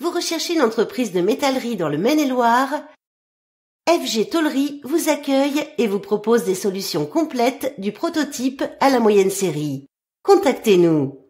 Vous recherchez une entreprise de métallerie dans le Maine-et-Loire FG Tollery vous accueille et vous propose des solutions complètes du prototype à la moyenne série. Contactez-nous